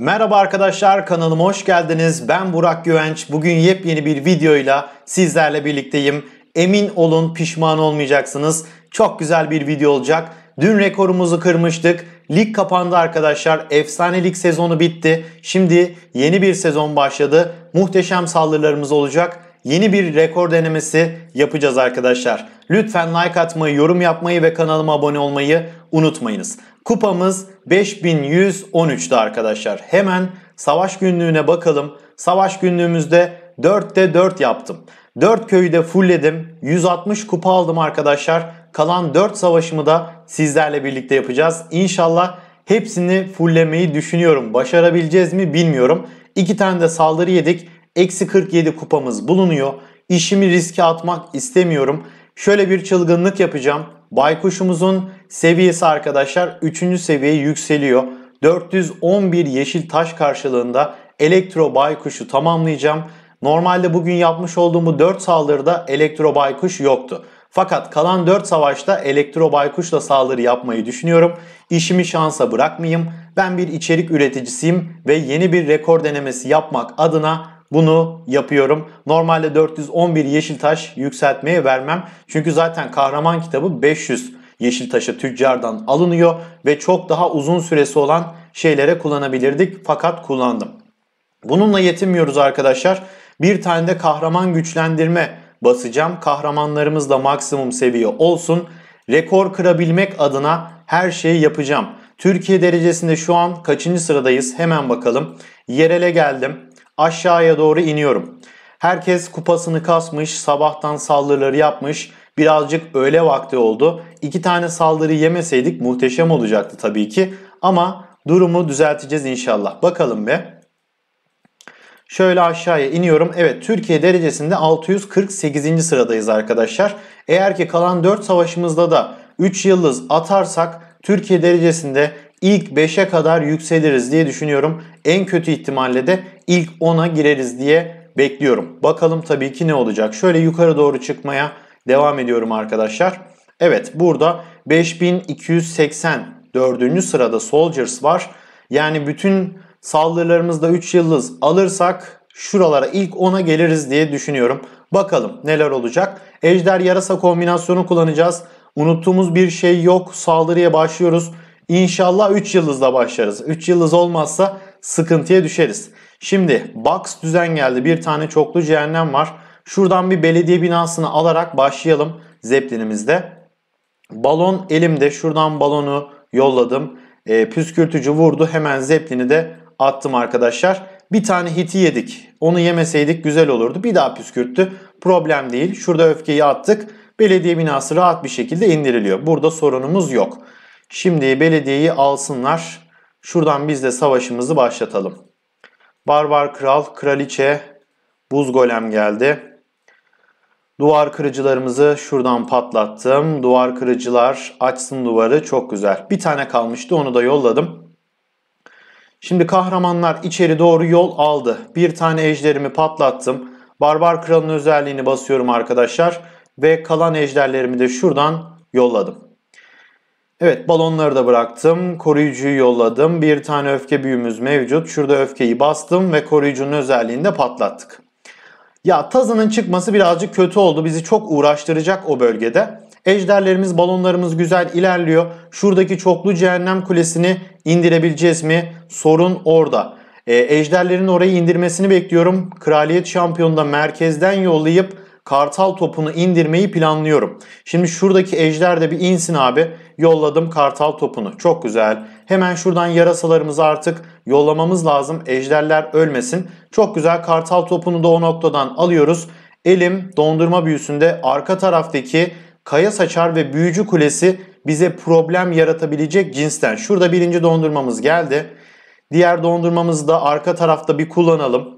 Merhaba arkadaşlar kanalıma hoş geldiniz. Ben Burak Güvenç. Bugün yepyeni bir videoyla sizlerle birlikteyim. Emin olun pişman olmayacaksınız. Çok güzel bir video olacak. Dün rekorumuzu kırmıştık. Lig kapandı arkadaşlar. Efsanelik sezonu bitti. Şimdi yeni bir sezon başladı. Muhteşem saldırılarımız olacak. Yeni bir rekor denemesi yapacağız arkadaşlar. Lütfen like atmayı, yorum yapmayı ve kanalıma abone olmayı unutmayınız. Kupamız 5113'tü arkadaşlar. Hemen savaş günlüğüne bakalım. Savaş günlüğümüzde 4'te 4 yaptım. 4 köyü de fullledim. 160 kupa aldım arkadaşlar. Kalan 4 savaşımı da sizlerle birlikte yapacağız. İnşallah hepsini fulllemeyi düşünüyorum. Başarabileceğiz mi bilmiyorum. 2 tane de saldırı yedik. Eksi 47 kupamız bulunuyor. İşimi riske atmak istemiyorum. Şöyle bir çılgınlık yapacağım. Baykuşumuzun seviyesi arkadaşlar 3. seviyeye yükseliyor. 411 yeşil taş karşılığında elektro baykuşu tamamlayacağım. Normalde bugün yapmış olduğum bu 4 saldırıda elektro baykuş yoktu. Fakat kalan 4 savaşta elektro baykuşla saldırı yapmayı düşünüyorum. İşimi şansa bırakmayayım. Ben bir içerik üreticisiyim ve yeni bir rekor denemesi yapmak adına bunu yapıyorum. Normalde 411 yeşil taş yükseltmeye vermem. Çünkü zaten kahraman kitabı 500 Yeşil Yeşiltaş'ı tüccardan alınıyor ve çok daha uzun süresi olan şeylere kullanabilirdik fakat kullandım. Bununla yetinmiyoruz arkadaşlar. Bir tane de kahraman güçlendirme basacağım. Kahramanlarımız da maksimum seviye olsun. Rekor kırabilmek adına her şeyi yapacağım. Türkiye derecesinde şu an kaçıncı sıradayız? Hemen bakalım. Yerele geldim. Aşağıya doğru iniyorum. Herkes kupasını kasmış, sabahtan saldırıları yapmış. Birazcık öğle vakti oldu. İki tane saldırı yemeseydik muhteşem olacaktı tabii ki. Ama durumu düzelteceğiz inşallah. Bakalım be. Şöyle aşağıya iniyorum. Evet Türkiye derecesinde 648. sıradayız arkadaşlar. Eğer ki kalan 4 savaşımızda da 3 yıldız atarsak Türkiye derecesinde ilk 5'e kadar yükseliriz diye düşünüyorum. En kötü ihtimalle de ilk 10'a gireriz diye bekliyorum. Bakalım tabii ki ne olacak. Şöyle yukarı doğru çıkmaya Devam ediyorum arkadaşlar. Evet burada 5280 4. sırada Soldiers var. Yani bütün saldırılarımızda 3 yıldız alırsak şuralara ilk 10'a geliriz diye düşünüyorum. Bakalım neler olacak. Ejder yarasa kombinasyonu kullanacağız. Unuttuğumuz bir şey yok. Saldırıya başlıyoruz. İnşallah 3 yıldızla başlarız. 3 yıldız olmazsa sıkıntıya düşeriz. Şimdi box düzen geldi. Bir tane çoklu cehennem var. Şuradan bir belediye binasını alarak başlayalım Zeppelin'imizde. Balon elimde. Şuradan balonu yolladım. E, püskürtücü vurdu. Hemen Zeppelin'i de attım arkadaşlar. Bir tane hiti yedik. Onu yemeseydik güzel olurdu. Bir daha püskürttü. Problem değil. Şurada öfkeyi attık. Belediye binası rahat bir şekilde indiriliyor. Burada sorunumuz yok. Şimdi belediyeyi alsınlar. Şuradan biz de savaşımızı başlatalım. Barbar kral, kraliçe, buz golem geldi. Duvar kırıcılarımızı şuradan patlattım. Duvar kırıcılar açsın duvarı çok güzel. Bir tane kalmıştı onu da yolladım. Şimdi kahramanlar içeri doğru yol aldı. Bir tane ejderimi patlattım. Barbar kralın özelliğini basıyorum arkadaşlar. Ve kalan ejderlerimi de şuradan yolladım. Evet balonları da bıraktım. Koruyucuyu yolladım. Bir tane öfke büyümüz mevcut. Şurada öfkeyi bastım ve koruyucunun özelliğini de patlattık. Ya Tazan'ın çıkması birazcık kötü oldu. Bizi çok uğraştıracak o bölgede. Ejderlerimiz, balonlarımız güzel ilerliyor. Şuradaki çoklu cehennem kulesini indirebileceğiz mi? Sorun orada. E, ejderlerin orayı indirmesini bekliyorum. Kraliyet da merkezden yollayıp kartal topunu indirmeyi planlıyorum. Şimdi şuradaki ejder de bir insin abi. Yolladım kartal topunu. Çok güzel. Hemen şuradan yarasalarımızı artık yollamamız lazım. Ejderler ölmesin. Çok güzel kartal topunu da o noktadan alıyoruz. Elim dondurma büyüsünde arka taraftaki kaya saçar ve büyücü kulesi bize problem yaratabilecek cinsten. Şurada birinci dondurmamız geldi. Diğer dondurmamızı da arka tarafta bir kullanalım.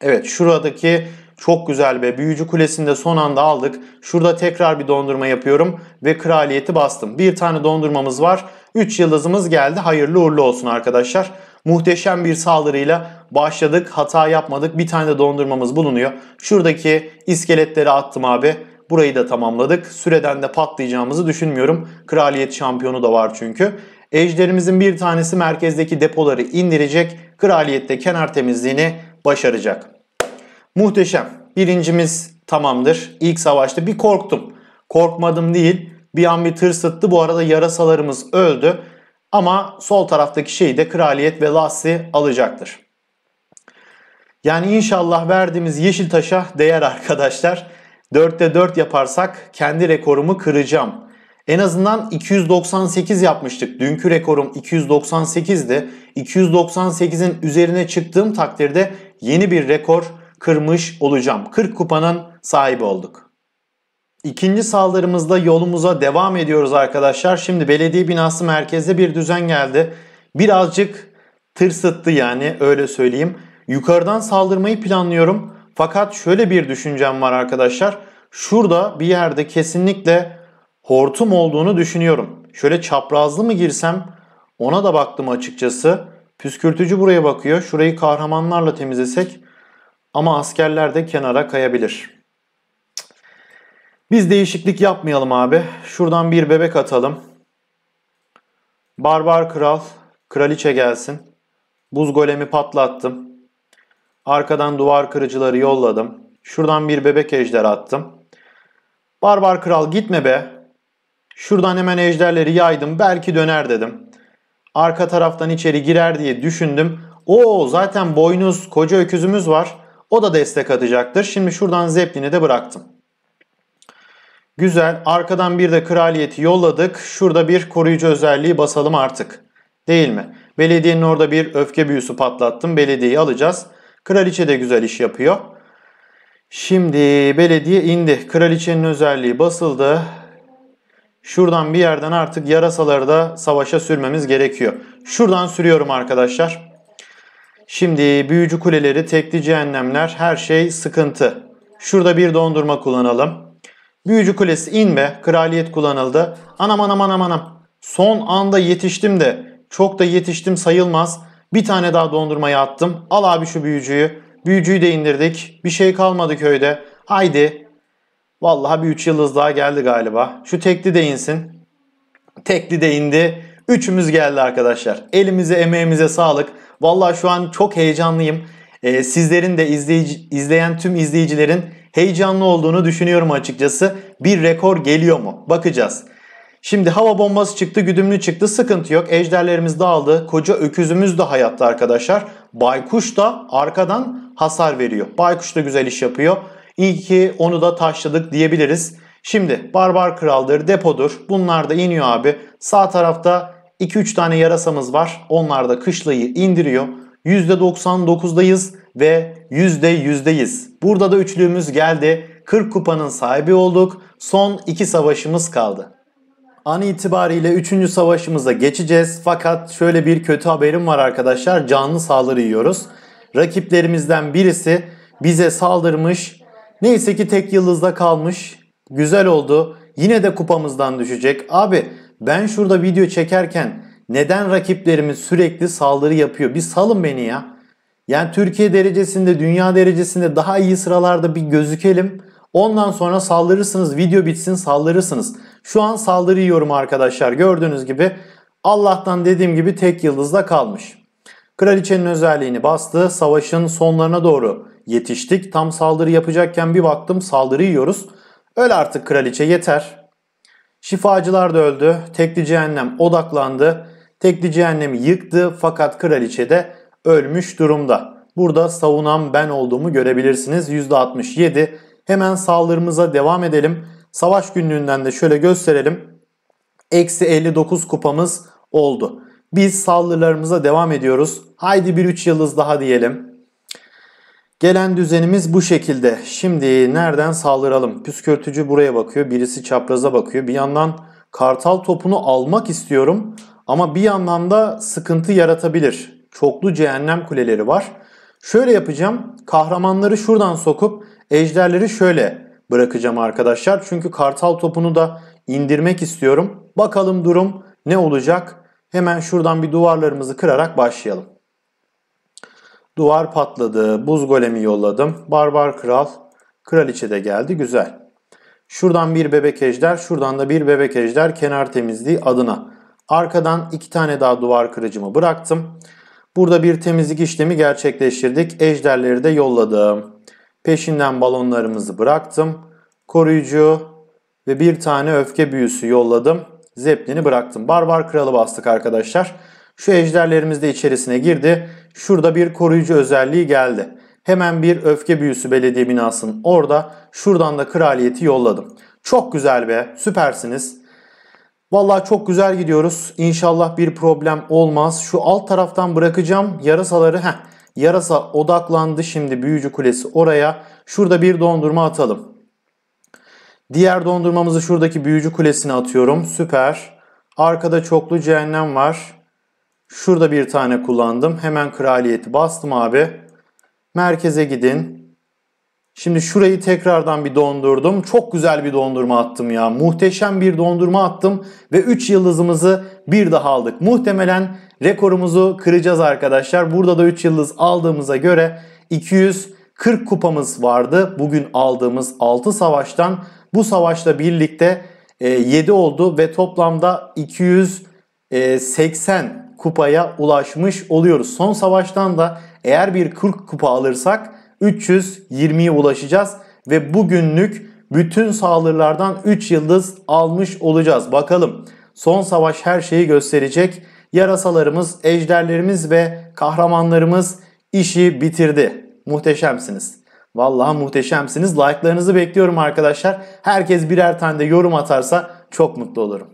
Evet şuradaki çok güzel ve büyücü kulesinde son anda aldık. Şurada tekrar bir dondurma yapıyorum ve kraliyeti bastım. Bir tane dondurmamız var. 3 yıldızımız geldi. Hayırlı uğurlu olsun arkadaşlar. Muhteşem bir saldırıyla başladık. Hata yapmadık. Bir tane de dondurmamız bulunuyor. Şuradaki iskeletleri attım abi. Burayı da tamamladık. Süreden de patlayacağımızı düşünmüyorum. Kraliyet şampiyonu da var çünkü. Ejderimizin bir tanesi merkezdeki depoları indirecek. Kraliyette kenar temizliğini başaracak. Muhteşem. Birincimiz tamamdır. İlk savaşta bir korktum. Korkmadım değil. Bir an bir tırsıttı. Bu arada yarasalarımız öldü. Ama sol taraftaki şeyi de kraliyet ve Lassi alacaktır. Yani inşallah verdiğimiz yeşil taşa değer arkadaşlar. 4'te 4 yaparsak kendi rekorumu kıracağım. En azından 298 yapmıştık. Dünkü rekorum 298'di. 298'in üzerine çıktığım takdirde yeni bir rekor kırmış olacağım. 40 kupanın sahibi olduk. İkinci saldırımızda yolumuza devam ediyoruz arkadaşlar. Şimdi belediye binası merkezde bir düzen geldi. Birazcık tırsıttı yani öyle söyleyeyim. Yukarıdan saldırmayı planlıyorum. Fakat şöyle bir düşüncem var arkadaşlar. Şurada bir yerde kesinlikle hortum olduğunu düşünüyorum. Şöyle çaprazlı mı girsem ona da baktım açıkçası. Püskürtücü buraya bakıyor. Şurayı kahramanlarla temizlesek ama askerler de kenara kayabilir. Biz değişiklik yapmayalım abi. Şuradan bir bebek atalım. Barbar kral, kraliçe gelsin. Buz golemi patlattım. Arkadan duvar kırıcıları yolladım. Şuradan bir bebek ejder attım. Barbar kral gitme be. Şuradan hemen ejderleri yaydım. Belki döner dedim. Arka taraftan içeri girer diye düşündüm. Oo zaten boynuz, koca öküzümüz var. O da destek atacaktır. Şimdi şuradan zeplini de bıraktım. Güzel. Arkadan bir de kraliyeti yolladık. Şurada bir koruyucu özelliği basalım artık. Değil mi? Belediyenin orada bir öfke büyüsü patlattım. Belediyeyi alacağız. Kraliçe de güzel iş yapıyor. Şimdi belediye indi. Kraliçenin özelliği basıldı. Şuradan bir yerden artık yarasaları da savaşa sürmemiz gerekiyor. Şuradan sürüyorum arkadaşlar. Şimdi büyücü kuleleri, tekli cehennemler, her şey sıkıntı. Şurada bir dondurma kullanalım. Büyücü kulesi inme be, kraliyet kullanıldı. Anam anam anam anam. Son anda yetiştim de, çok da yetiştim sayılmaz. Bir tane daha dondurmayı attım. Al abi şu büyücüyü. Büyücüyü de indirdik. Bir şey kalmadı köyde. Haydi. Vallahi bir 3 yıldız daha geldi galiba. Şu tekli de insin. Tekli de indi. Üçümüz geldi arkadaşlar. Elimize emeğimize sağlık. Valla şu an çok heyecanlıyım. Ee, sizlerin de izleyici, izleyen tüm izleyicilerin heyecanlı olduğunu düşünüyorum açıkçası. Bir rekor geliyor mu? Bakacağız. Şimdi hava bombası çıktı, güdümlü çıktı, sıkıntı yok. Ejderlerimiz dağıldı. Koca öküzümüz de hayatta arkadaşlar. Baykuş da arkadan hasar veriyor. Baykuş da güzel iş yapıyor. İyi ki onu da taşladık diyebiliriz. Şimdi Barbar Kral'dır, depodur. Bunlar da iniyor abi. Sağ tarafta 2-3 tane yarasamız var. Onlar da kışlayı indiriyor. %99'dayız ve %100'deyiz. Burada da üçlüğümüz geldi. 40 kupanın sahibi olduk. Son 2 savaşımız kaldı. An itibariyle 3. savaşımıza geçeceğiz. Fakat şöyle bir kötü haberim var arkadaşlar. Canlı saldırı yiyoruz. Rakiplerimizden birisi bize saldırmış. Neyse ki tek yıldızda kalmış. Güzel oldu. Yine de kupamızdan düşecek. Abi ben şurada video çekerken neden rakiplerimiz sürekli saldırı yapıyor? Bir salın beni ya. Yani Türkiye derecesinde, dünya derecesinde daha iyi sıralarda bir gözükelim. Ondan sonra saldırırsınız, video bitsin saldırırsınız. Şu an saldırı yiyorum arkadaşlar. Gördüğünüz gibi Allah'tan dediğim gibi tek yıldızda kalmış. Kraliçenin özelliğini bastı. Savaşın sonlarına doğru yetiştik. Tam saldırı yapacakken bir baktım saldırı yiyoruz. Öl artık kraliçe yeter. Şifacılar da öldü. Tekli cehennem odaklandı. Tekli cehennemi yıktı fakat kraliçe de ölmüş durumda. Burada savunan ben olduğumu görebilirsiniz. %67. Hemen saldırımıza devam edelim. Savaş günlüğünden de şöyle gösterelim. Eksi 59 kupamız oldu. Biz saldırılarımıza devam ediyoruz. Haydi bir 3 yıldız daha diyelim. Gelen düzenimiz bu şekilde. Şimdi nereden saldıralım? Püskürtücü buraya bakıyor. Birisi çapraza bakıyor. Bir yandan kartal topunu almak istiyorum. Ama bir yandan da sıkıntı yaratabilir. Çoklu cehennem kuleleri var. Şöyle yapacağım. Kahramanları şuradan sokup ejderleri şöyle bırakacağım arkadaşlar. Çünkü kartal topunu da indirmek istiyorum. Bakalım durum ne olacak? Hemen şuradan bir duvarlarımızı kırarak başlayalım. Duvar patladı, buz golemi yolladım. Barbar kral, kraliçe de geldi, güzel. Şuradan bir bebek ejder, şuradan da bir bebek ejder kenar temizliği adına. Arkadan iki tane daha duvar kırıcımı bıraktım. Burada bir temizlik işlemi gerçekleştirdik. Ejderleri de yolladım. Peşinden balonlarımızı bıraktım. Koruyucu ve bir tane öfke büyüsü yolladım. Zeplini bıraktım. Barbar kralı bastık arkadaşlar. Şu ejderlerimiz de içerisine girdi. Şurada bir koruyucu özelliği geldi. Hemen bir öfke büyüsü belediye binasının orada. Şuradan da kraliyeti yolladım. Çok güzel be süpersiniz. Vallahi çok güzel gidiyoruz. İnşallah bir problem olmaz. Şu alt taraftan bırakacağım yarasaları. Heh, yarasa odaklandı şimdi büyücü kulesi oraya. Şurada bir dondurma atalım. Diğer dondurmamızı şuradaki büyücü kulesine atıyorum. Süper. Arkada çoklu cehennem var. Şurada bir tane kullandım. Hemen kraliyeti bastım abi. Merkeze gidin. Şimdi şurayı tekrardan bir dondurdum. Çok güzel bir dondurma attım ya. Muhteşem bir dondurma attım ve 3 yıldızımızı bir daha aldık. Muhtemelen rekorumuzu kıracağız arkadaşlar. Burada da 3 yıldız aldığımıza göre 240 kupamız vardı. Bugün aldığımız 6 savaştan bu savaşla birlikte 7 e, oldu ve toplamda 280 kupaya ulaşmış oluyoruz. Son savaştan da eğer bir 40 kupa alırsak 320'ye ulaşacağız ve bugünlük bütün saldırılardan 3 yıldız almış olacağız. Bakalım son savaş her şeyi gösterecek. Yarasalarımız, ejderlerimiz ve kahramanlarımız işi bitirdi. Muhteşemsiniz. Vallahi muhteşemsiniz. Like'larınızı bekliyorum arkadaşlar. Herkes birer tane de yorum atarsa çok mutlu olurum.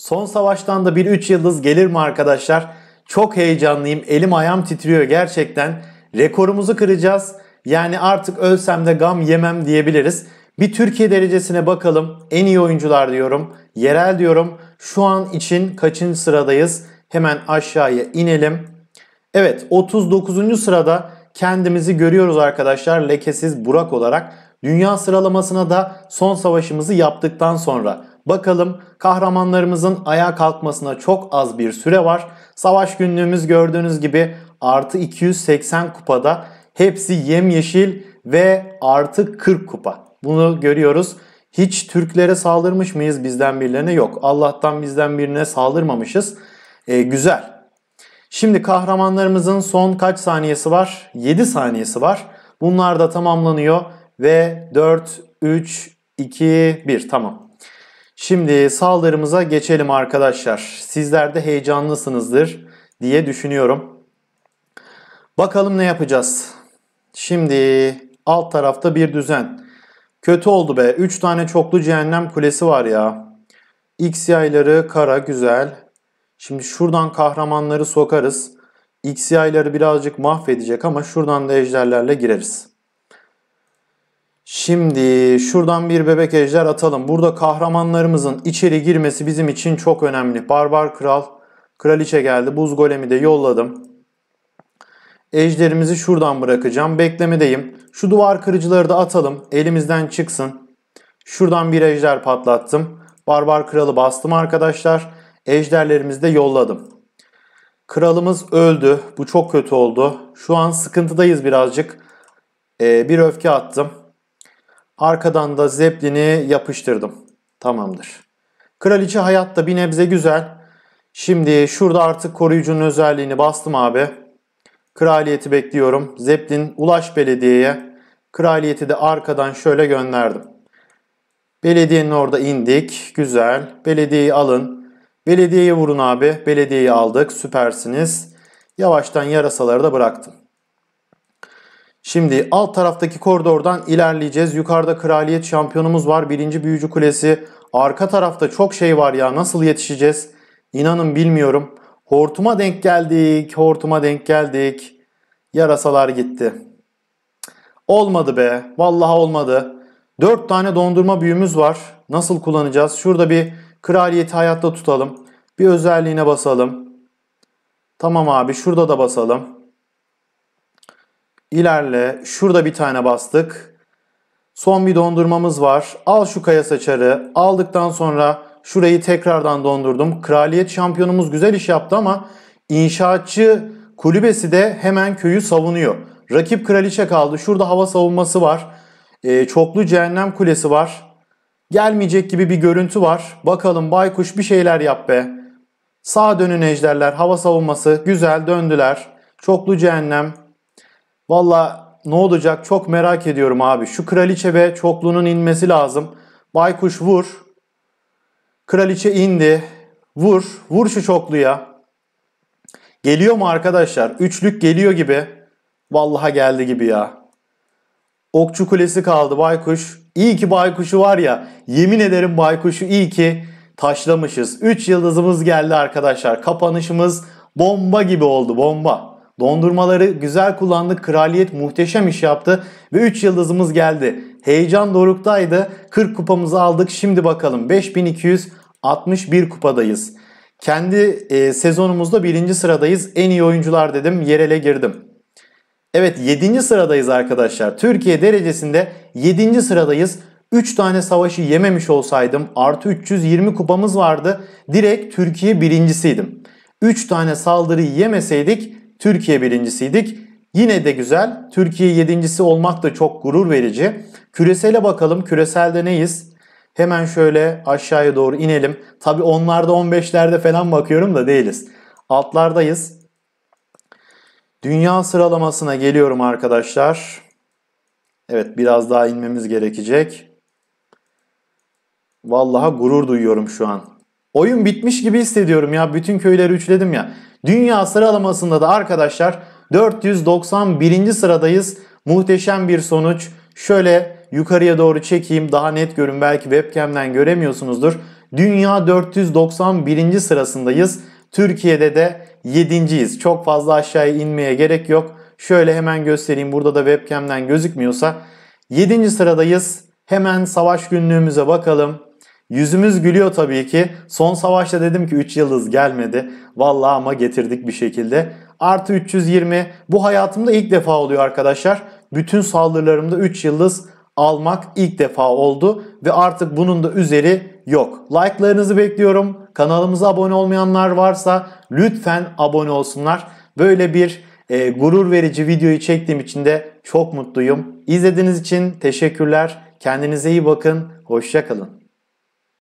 Son savaştan da bir 3 yıldız gelir mi arkadaşlar? Çok heyecanlıyım. Elim ayağım titriyor gerçekten. Rekorumuzu kıracağız. Yani artık ölsem de gam yemem diyebiliriz. Bir Türkiye derecesine bakalım. En iyi oyuncular diyorum. Yerel diyorum. Şu an için kaçıncı sıradayız? Hemen aşağıya inelim. Evet 39. sırada kendimizi görüyoruz arkadaşlar lekesiz Burak olarak. Dünya sıralamasına da son savaşımızı yaptıktan sonra Bakalım kahramanlarımızın ayağa kalkmasına çok az bir süre var. Savaş günlüğümüz gördüğünüz gibi artı 280 kupada hepsi yemyeşil ve artı 40 kupa. Bunu görüyoruz. Hiç Türklere saldırmış mıyız bizden birilerine? Yok. Allah'tan bizden birine saldırmamışız. E, güzel. Şimdi kahramanlarımızın son kaç saniyesi var? 7 saniyesi var. Bunlar da tamamlanıyor ve 4, 3, 2, 1 tamam. Şimdi saldırımıza geçelim arkadaşlar. Sizler de heyecanlısınızdır diye düşünüyorum. Bakalım ne yapacağız. Şimdi alt tarafta bir düzen. Kötü oldu be. 3 tane çoklu cehennem kulesi var ya. X yayları kara güzel. Şimdi şuradan kahramanları sokarız. X yayları birazcık mahvedecek ama şuradan da ejderlerle gireriz. Şimdi şuradan bir bebek ejder atalım. Burada kahramanlarımızın içeri girmesi bizim için çok önemli. Barbar Kral, Kraliçe geldi. Buz Golemi de yolladım. Ejderimizi şuradan bırakacağım. Beklemedeyim. Şu duvar kırıcıları da atalım. Elimizden çıksın. Şuradan bir ejder patlattım. Barbar Kral'ı bastım arkadaşlar. Ejderlerimizi de yolladım. Kralımız öldü. Bu çok kötü oldu. Şu an sıkıntıdayız birazcık. Ee, bir öfke attım. Arkadan da zeplini yapıştırdım. Tamamdır. Kraliçe hayatta bir nebze güzel. Şimdi şurada artık koruyucunun özelliğini bastım abi. Kraliyeti bekliyorum. Zeplin Ulaş Belediye'ye. Kraliyeti de arkadan şöyle gönderdim. Belediyenin orada indik. Güzel. Belediyeyi alın. Belediyeyi vurun abi. Belediyeyi aldık. Süpersiniz. Yavaştan yarasaları da bıraktım. Şimdi alt taraftaki koridordan ilerleyeceğiz. Yukarıda kraliyet şampiyonumuz var. Birinci büyücü kulesi. Arka tarafta çok şey var ya nasıl yetişeceğiz? İnanın bilmiyorum. Hortuma denk geldik. Hortuma denk geldik. Yarasalar gitti. Olmadı be. Vallahi olmadı. Dört tane dondurma büyümüz var. Nasıl kullanacağız? Şurada bir kraliyeti hayatta tutalım. Bir özelliğine basalım. Tamam abi şurada da basalım. İlerle. Şurada bir tane bastık. Son bir dondurmamız var. Al şu kaya saçarı. Aldıktan sonra şurayı tekrardan dondurdum. Kraliyet şampiyonumuz güzel iş yaptı ama inşaatçı kulübesi de hemen köyü savunuyor. Rakip kraliçe kaldı. Şurada hava savunması var. E, çoklu cehennem kulesi var. Gelmeyecek gibi bir görüntü var. Bakalım baykuş bir şeyler yap be. Sağ dönün ejderler. Hava savunması. Güzel döndüler. Çoklu cehennem. Valla ne olacak çok merak ediyorum abi. Şu kraliçe ve çokluğunun inmesi lazım. Baykuş vur. Kraliçe indi. Vur. Vur şu çokluya. Geliyor mu arkadaşlar? Üçlük geliyor gibi. Vallaha geldi gibi ya. Okçu kulesi kaldı baykuş. İyi ki baykuşu var ya. Yemin ederim baykuşu iyi ki taşlamışız. 3 yıldızımız geldi arkadaşlar. Kapanışımız bomba gibi oldu bomba. Dondurmaları güzel kullandı, Kraliyet muhteşem iş yaptı ve 3 yıldızımız geldi. Heyecan doruktaydı. 40 kupamızı aldık. Şimdi bakalım 5261 kupadayız. Kendi e, sezonumuzda birinci sıradayız. En iyi oyuncular dedim. Yerele girdim. Evet 7. sıradayız arkadaşlar. Türkiye derecesinde 7. sıradayız. 3 tane savaşı yememiş olsaydım artı 320 kupamız vardı. Direkt Türkiye birincisiydim. 3 tane saldırı yemeseydik Türkiye birincisiydik. Yine de güzel. Türkiye yedincisi olmak da çok gurur verici. Küresele bakalım. Küreselde neyiz? Hemen şöyle aşağıya doğru inelim. Tabi onlarda 15'lerde falan bakıyorum da değiliz. Altlardayız. Dünya sıralamasına geliyorum arkadaşlar. Evet biraz daha inmemiz gerekecek. Vallahi gurur duyuyorum şu an. Oyun bitmiş gibi hissediyorum ya. Bütün köyleri üçledim ya. Dünya sıralamasında da arkadaşlar 491. sıradayız. Muhteşem bir sonuç. Şöyle yukarıya doğru çekeyim daha net görün. Belki webcam'den göremiyorsunuzdur. Dünya 491. sırasındayız. Türkiye'de de 7.yiz. Çok fazla aşağıya inmeye gerek yok. Şöyle hemen göstereyim. Burada da webcam'den gözükmüyorsa 7. sıradayız. Hemen savaş günlüğümüze bakalım. Yüzümüz gülüyor tabii ki. Son savaşta dedim ki 3 yıldız gelmedi. Vallahi ama getirdik bir şekilde. Artı 320. Bu hayatımda ilk defa oluyor arkadaşlar. Bütün saldırılarımda 3 yıldız almak ilk defa oldu. Ve artık bunun da üzeri yok. Like'larınızı bekliyorum. Kanalımıza abone olmayanlar varsa lütfen abone olsunlar. Böyle bir e, gurur verici videoyu çektiğim için de çok mutluyum. İzlediğiniz için teşekkürler. Kendinize iyi bakın. Hoşçakalın.